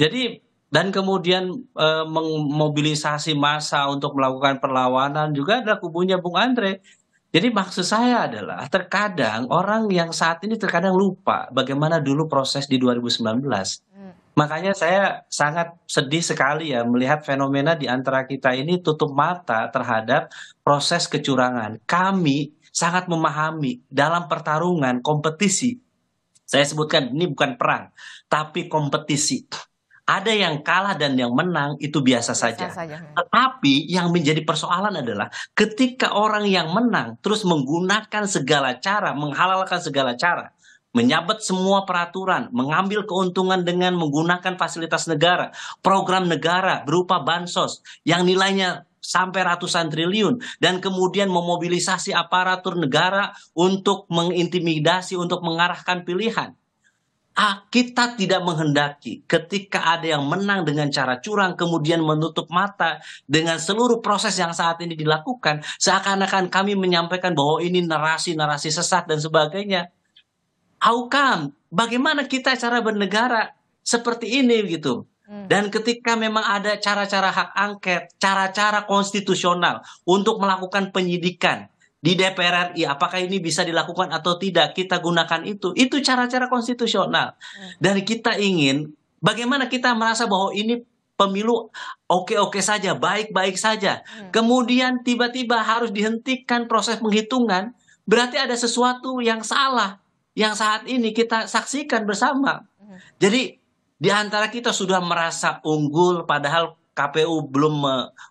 Jadi dan kemudian eh, memobilisasi massa untuk melakukan perlawanan juga ada kubunya Bung Andre. Jadi maksud saya adalah terkadang orang yang saat ini terkadang lupa bagaimana dulu proses di 2019. Hmm. Makanya saya sangat sedih sekali ya melihat fenomena di antara kita ini tutup mata terhadap proses kecurangan. Kami sangat memahami dalam pertarungan kompetisi. Saya sebutkan ini bukan perang, tapi kompetisi ada yang kalah dan yang menang itu biasa, biasa saja. saja. Ya. Tetapi yang menjadi persoalan adalah ketika orang yang menang terus menggunakan segala cara, menghalalkan segala cara, menyabet semua peraturan, mengambil keuntungan dengan menggunakan fasilitas negara, program negara berupa bansos yang nilainya sampai ratusan triliun dan kemudian memobilisasi aparatur negara untuk mengintimidasi untuk mengarahkan pilihan kita tidak menghendaki ketika ada yang menang dengan cara curang kemudian menutup mata dengan seluruh proses yang saat ini dilakukan seakan-akan kami menyampaikan bahwa ini narasi-narasi sesat dan sebagainya. Aukam, bagaimana kita cara bernegara seperti ini gitu. Hmm. Dan ketika memang ada cara-cara hak angket, cara-cara konstitusional untuk melakukan penyidikan, di DPR RI apakah ini bisa dilakukan atau tidak kita gunakan itu itu cara-cara konstitusional hmm. dan kita ingin bagaimana kita merasa bahwa ini pemilu oke-oke saja baik-baik saja hmm. kemudian tiba-tiba harus dihentikan proses penghitungan berarti ada sesuatu yang salah yang saat ini kita saksikan bersama hmm. jadi di antara kita sudah merasa unggul padahal KPU belum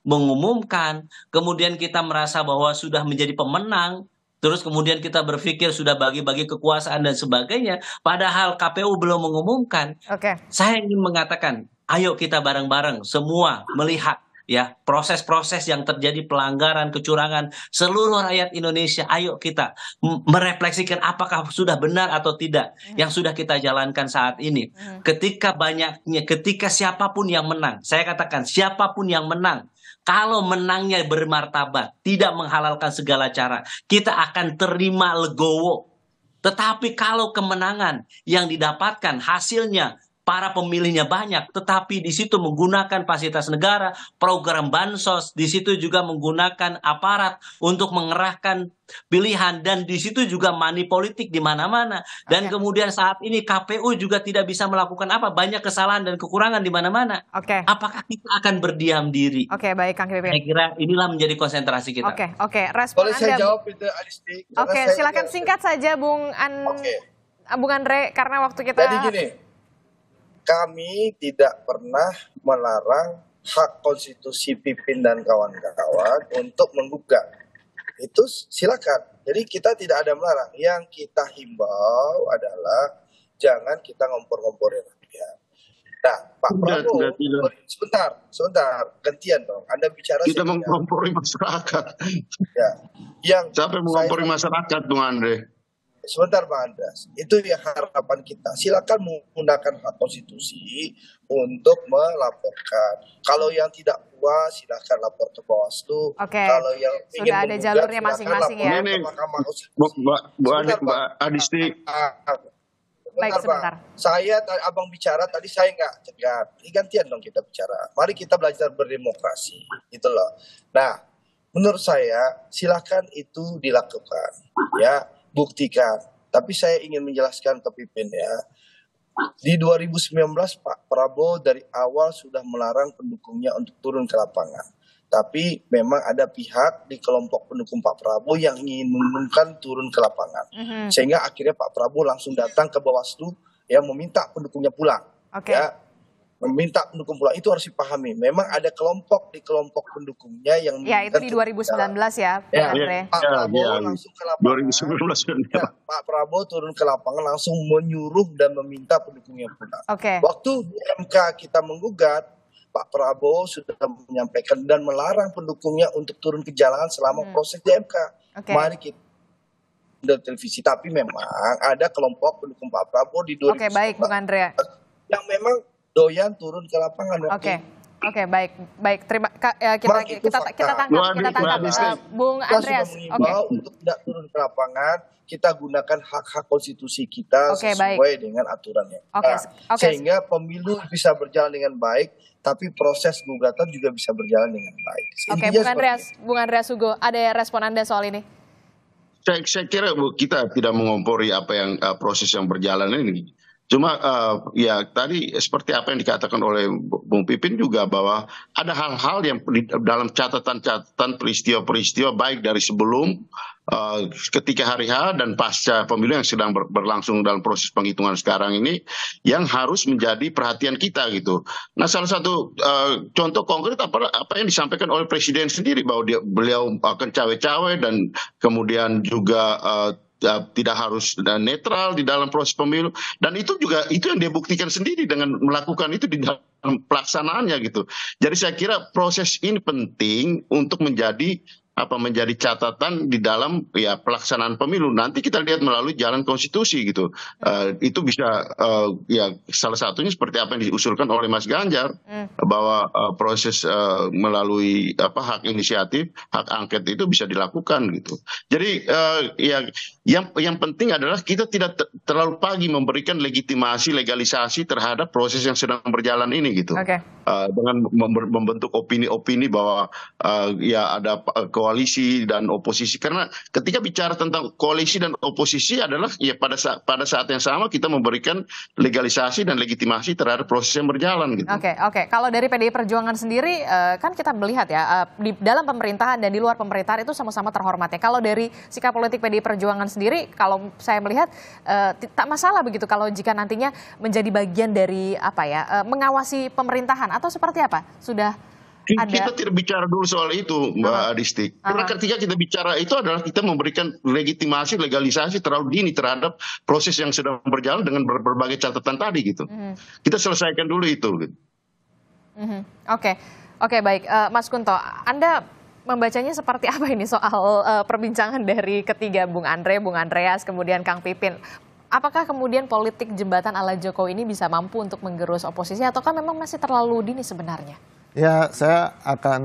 mengumumkan, kemudian kita merasa bahwa sudah menjadi pemenang, terus kemudian kita berpikir sudah bagi-bagi kekuasaan dan sebagainya, padahal KPU belum mengumumkan. Oke. Okay. Saya ingin mengatakan, ayo kita bareng-bareng semua melihat ya proses-proses yang terjadi pelanggaran kecurangan seluruh rakyat Indonesia ayo kita merefleksikan apakah sudah benar atau tidak hmm. yang sudah kita jalankan saat ini hmm. ketika banyaknya ketika siapapun yang menang saya katakan siapapun yang menang kalau menangnya bermartabat tidak menghalalkan segala cara kita akan terima legowo tetapi kalau kemenangan yang didapatkan hasilnya para pemilihnya banyak, tetapi di situ menggunakan fasilitas negara, program bansos, di situ juga menggunakan aparat untuk mengerahkan pilihan dan di situ juga money politik di mana-mana. Dan okay. kemudian saat ini KPU juga tidak bisa melakukan apa banyak kesalahan dan kekurangan di mana-mana. Oke. Okay. Apakah kita akan berdiam diri? Oke, okay, baik Kang Pipin. Saya kira inilah menjadi konsentrasi kita. Oke, okay, oke. Okay. Respon Boleh Anda. saya jawab itu Oke, okay, silakan singkat saja Bung An okay. Bung Andre karena waktu kita Jadi gini, kami tidak pernah melarang hak konstitusi Pipin dan kawan-kawan untuk menggugat. Itu silakan. Jadi kita tidak ada melarang. Yang kita himbau adalah jangan kita ngompor-ngomporin rakyat. Nah, Pak Prabowo, sebentar, sebentar, gantian dong. Anda bicara kita mengompori masyarakat. Ya, yang sampai mengompori masyarakat, Bung Andre. Sebentar Pak Andreas, itu yang harapan kita. Silakan menggunakan hak konstitusi untuk melaporkan. Kalau yang tidak puas, silakan lapor ke Bawaslu. Okay. Kalau yang ingin sudah ada jalurnya masing-masing ya. Ini, Mahkamah Konstitusi. Mbak, Bu Adi, Mbak Adisti. Baik, sebentar. Saya abang bicara tadi saya nggak cegat. Ini gantian dong kita bicara. Mari kita belajar berdemokrasi, gitu loh. Nah, menurut saya silakan itu dilakukan, ya buktikan. Tapi saya ingin menjelaskan ke Pipin ya. Di 2019 Pak Prabowo dari awal sudah melarang pendukungnya untuk turun ke lapangan. Tapi memang ada pihak di kelompok pendukung Pak Prabowo yang ingin mengumumkan turun ke lapangan. Mm -hmm. Sehingga akhirnya Pak Prabowo langsung datang ke Bawaslu yang meminta pendukungnya pulang. Okay. Ya, meminta pendukung pulang itu harus dipahami. Memang ada kelompok di kelompok pendukungnya yang Ya, itu di 2019 ya, ya, Pak ya, ya Pak ya, Prabowo ya, langsung ke lapangan. 2019. Kan, ya. ya, Pak Prabowo turun ke lapangan langsung menyuruh dan meminta pendukungnya pulang. Okay. Waktu di MK kita menggugat, Pak Prabowo sudah menyampaikan dan melarang pendukungnya untuk turun ke jalan selama hmm. proses di MK. Okay. Mari kita dari televisi, tapi memang ada kelompok pendukung Pak Prabowo di 2019. Oke, okay, baik Bung Andrea. Yang memang doyan turun ke lapangan Oke, okay. Oke, okay, baik, baik. Terima ka, ya, kita, kita, kita, kita tangkap, kita tangkap, uh, eh, Bung kita Andreas. oke. okay. untuk tidak turun ke lapangan. Kita gunakan hak-hak konstitusi kita okay, sesuai baik. dengan aturannya. Okay, nah, okay. Sehingga pemilu bisa berjalan dengan baik, tapi proses gugatan juga bisa berjalan dengan baik. Oke, okay, Bung Andreas, ini. Bung Andreas Hugo, ada respon anda soal ini? Saya, saya kira kita tidak mengompori apa yang uh, proses yang berjalan ini cuma eh, ya tadi seperti apa yang dikatakan oleh bung pipin juga bahwa ada hal hal yang dalam catatan catatan peristiwa peristiwa baik dari sebelum eh, ketika hari H dan pasca pemilu yang sedang ber berlangsung dalam proses penghitungan sekarang ini yang harus menjadi perhatian kita gitu. Nah salah satu uh, contoh konkret apa, apa yang disampaikan oleh presiden sendiri bahwa dia, beliau akan cawe-cawe dan kemudian juga uh, Ya, tidak harus eh, netral di dalam proses pemilu dan itu juga itu yang dia buktikan sendiri dengan melakukan itu di dalam pelaksanaannya gitu. Jadi saya kira proses ini penting untuk menjadi apa menjadi catatan di dalam ya pelaksanaan pemilu nanti kita lihat melalui jalan konstitusi gitu hmm. uh, itu bisa uh, ya salah satunya seperti apa yang diusulkan oleh Mas Ganjar hmm. bahwa uh, proses uh, melalui apa hak inisiatif hak angket itu bisa dilakukan gitu jadi uh, ya yang yang penting adalah kita tidak terlalu pagi memberikan legitimasi legalisasi terhadap proses yang sedang berjalan ini gitu. Okay. Uh, eh, dengan membentuk opini-opini bahwa uh, ya ada eh, koalisi dan oposisi karena ketika bicara tentang koalisi dan oposisi adalah ya pada saat, pada saat yang sama kita memberikan legalisasi dan legitimasi terhadap proses yang berjalan gitu. Oke, okay, oke. Okay. Kalau dari PDI Perjuangan sendiri uh, kan kita melihat ya uh, di dalam pemerintahan dan di luar pemerintahan itu sama-sama terhormatnya. Kalau dari sikap politik PDI Perjuangan sendiri kalau saya melihat uh, tak masalah begitu kalau jika nantinya menjadi bagian dari apa ya uh, mengawasi pemerintahan atau seperti apa sudah kita ada. tidak bicara dulu soal itu, Mbak uh -huh. Adisti. Karena uh -huh. ketika kita bicara itu adalah kita memberikan legitimasi, legalisasi terlalu dini terhadap proses yang sedang berjalan dengan ber berbagai catatan tadi gitu. Uh mm-hmm. -huh. Kita selesaikan dulu itu. Gitu. Uh mm-hmm. -huh. Oke, okay. oke okay, baik, uh, Mas Kunto, Anda membacanya seperti apa ini soal uh, perbincangan dari ketiga Bung Andre, Bung Andreas, kemudian Kang Pipin? Apakah kemudian politik jembatan ala Jokowi ini bisa mampu untuk menggerus oposisi ataukah memang masih terlalu dini sebenarnya? Ya, saya akan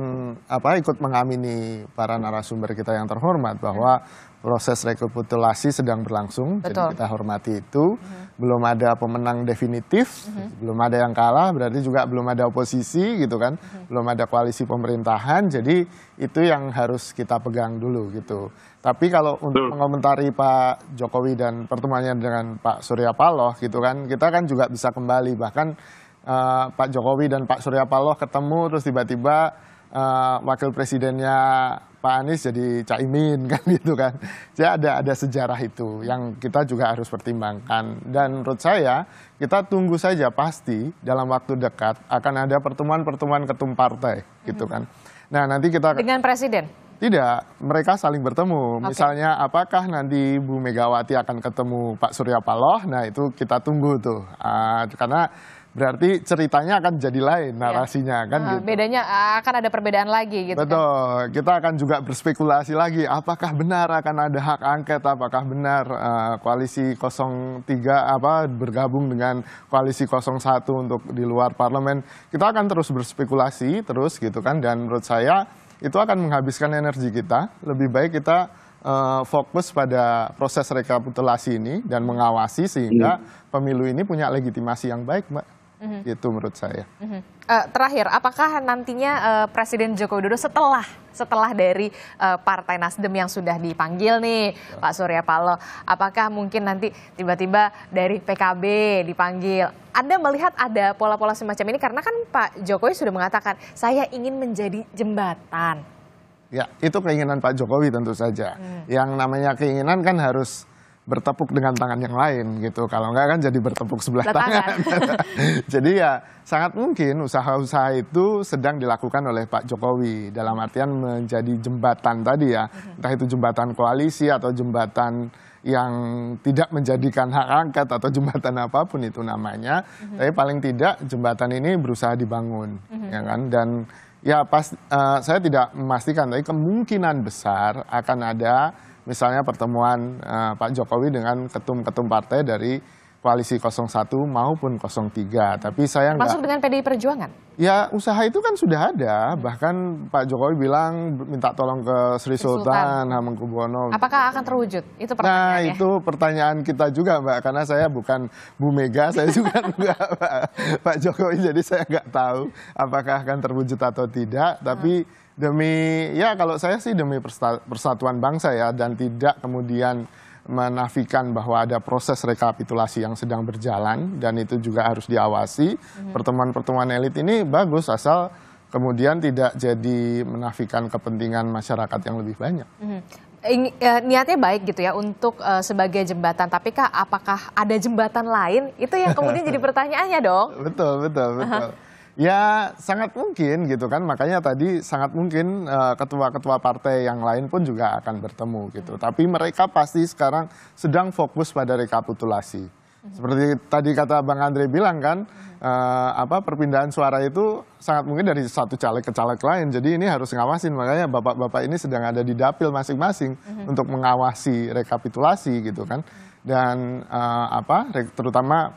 apa ikut mengamini para narasumber kita yang terhormat bahwa proses rekapitulasi sedang berlangsung, Betul. jadi kita hormati itu. -hmm. Belum ada pemenang definitif, -hmm. belum ada yang kalah, berarti juga belum ada oposisi gitu kan, -hmm. belum ada koalisi pemerintahan, jadi itu yang harus kita pegang dulu gitu. Tapi kalau untuk mengomentari Pak Jokowi dan pertemuannya dengan Pak Surya Paloh gitu kan, kita kan juga bisa kembali bahkan uh, Pak Jokowi dan Pak Surya Paloh ketemu terus tiba-tiba uh, wakil presidennya Pak Anies jadi Caimin kan gitu kan. Jadi ada ada sejarah itu yang kita juga harus pertimbangkan dan menurut saya kita tunggu saja pasti dalam waktu dekat akan ada pertemuan-pertemuan ketum partai gitu kan. Nah, nanti kita dengan presiden tidak, mereka saling bertemu. Okay. Misalnya apakah nanti Bu Megawati akan ketemu Pak Surya Paloh? Nah, itu kita tunggu tuh. Uh, karena Berarti ceritanya akan jadi lain iya. narasinya ya. kan uh, gitu. Bedanya akan ada perbedaan lagi gitu kan. Betul. Kan? Kita akan juga berspekulasi lagi apakah benar akan ada hak angket, apakah benar uh, koalisi 03 apa bergabung dengan koalisi 01 untuk di luar parlemen. Kita akan terus berspekulasi terus gitu kan dan menurut saya itu akan menghabiskan energi kita. Lebih baik kita uh, fokus pada proses rekapitulasi ini dan mengawasi sehingga iya. pemilu ini punya legitimasi yang baik, Mbak hmm Itu menurut saya. Mm-hmm. Uh, terakhir, apakah nantinya uh, Presiden Joko Widodo setelah setelah dari uh, Partai Nasdem yang sudah dipanggil nih ya. Pak Surya Paloh, apakah mungkin nanti tiba-tiba dari PKB dipanggil? Anda melihat ada pola-pola semacam ini karena kan Pak Jokowi sudah mengatakan saya ingin menjadi jembatan. Ya, itu keinginan Pak Jokowi tentu saja. Hmm. Yang namanya keinginan kan harus bertepuk dengan tangan yang lain gitu. Kalau enggak kan jadi bertepuk sebelah tangan. tangan. jadi ya sangat mungkin usaha-usaha itu sedang dilakukan oleh Pak Jokowi dalam artian menjadi jembatan tadi ya. Mhm. Entah itu jembatan koalisi atau jembatan yang tidak menjadikan hak angket atau jembatan apapun itu namanya. Mm -hmm. Tapi paling tidak jembatan ini berusaha dibangun, mm -hmm. ya kan? Dan ya pas uh, saya tidak memastikan, tapi kemungkinan besar akan ada misalnya pertemuan uh, Pak Jokowi dengan ketum-ketum partai dari koalisi 01 maupun 03. Tapi saya nggak... Masuk dengan PDI Perjuangan? Ya, usaha itu kan sudah ada. Bahkan Pak Jokowi bilang minta tolong ke Sri Sultan, Sultan. Hamengkubuwono. Apakah akan terwujud? Itu pertanyaan Nah, itu pertanyaan kita juga, Mbak. Karena saya bukan Bu Mega, saya juga enggak Pak, Pak Jokowi. Jadi saya nggak tahu apakah akan terwujud atau tidak. Tapi... Hmm demi ya kalau saya sih demi persatuan bangsa ya dan tidak kemudian menafikan bahwa ada proses rekapitulasi yang sedang berjalan dan itu juga harus diawasi. Mhm. Pertemuan-pertemuan elit ini bagus asal kemudian tidak jadi menafikan kepentingan masyarakat yang lebih banyak. Mhm. Ya, niatnya baik gitu ya untuk eh, sebagai jembatan, tapi kak apakah ada jembatan lain? Itu yang kemudian jadi pertanyaannya dong. Betul, betul, betul. Uh -huh. Ya sangat mungkin gitu kan, makanya tadi sangat mungkin eh, ketua-ketua uh, partai yang lain pun juga akan bertemu gitu. Hmm. Tapi mereka pasti sekarang sedang fokus pada rekapitulasi. Hmm. Seperti tadi kata Bang Andre bilang kan, uh, apa perpindahan suara itu sangat mungkin dari satu caleg ke caleg lain. Jadi ini harus ngawasin, makanya bapak-bapak ini sedang ada di dapil masing-masing hmm. untuk mengawasi rekapitulasi gitu kan. Dan uh, apa, terutama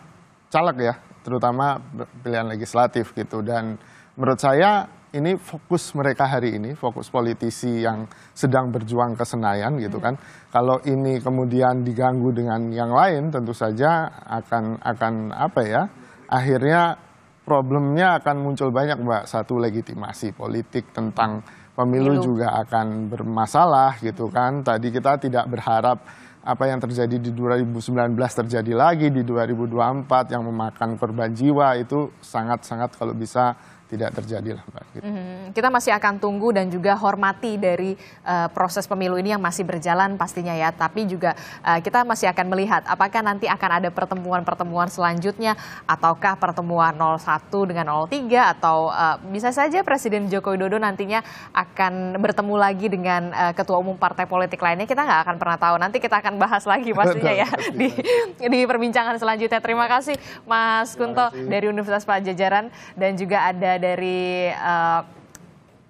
caleg ya terutama pilihan legislatif gitu dan menurut saya ini fokus mereka hari ini, fokus politisi yang sedang berjuang ke Senayan gitu kan. Kalau ini kemudian diganggu dengan yang lain tentu saja akan akan apa ya? Akhirnya problemnya akan muncul banyak Mbak. Satu legitimasi politik tentang pemilu Milu. juga akan bermasalah gitu kan. Tadi kita tidak berharap apa yang terjadi di 2019 terjadi lagi di 2024 yang memakan korban jiwa itu sangat-sangat kalau bisa tidak terjadi lah mbak. Gitu. hmm Kita masih akan tunggu dan juga hormati dari uh, proses pemilu ini yang masih berjalan pastinya ya. Tapi juga uh, kita masih akan melihat apakah nanti akan ada pertemuan-pertemuan selanjutnya ataukah pertemuan 01 dengan 03 atau uh, bisa saja Presiden Joko Widodo nantinya akan bertemu lagi dengan uh, ketua umum partai politik lainnya. Kita nggak akan pernah tahu. Nanti kita akan bahas lagi pastinya ya di di perbincangan selanjutnya. Terima kasih Mas Kunto dari Universitas Pajajaran dan juga ada dari uh,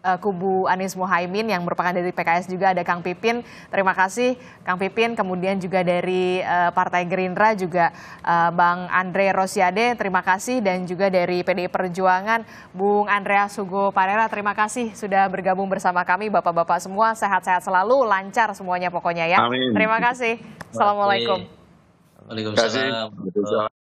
uh, kubu Anies Muhaimin yang merupakan dari PKS juga ada Kang Pipin. Terima kasih Kang Pipin. Kemudian juga dari uh, Partai Gerindra juga uh, Bang Andre Rosiade. Terima kasih dan juga dari PDI Perjuangan Bung Andrea Sugo Parera. Terima kasih sudah bergabung bersama kami Bapak-bapak semua. Sehat-sehat selalu, lancar semuanya pokoknya ya. Amin. Terima kasih. Assalamualaikum. Waalaikumsalam.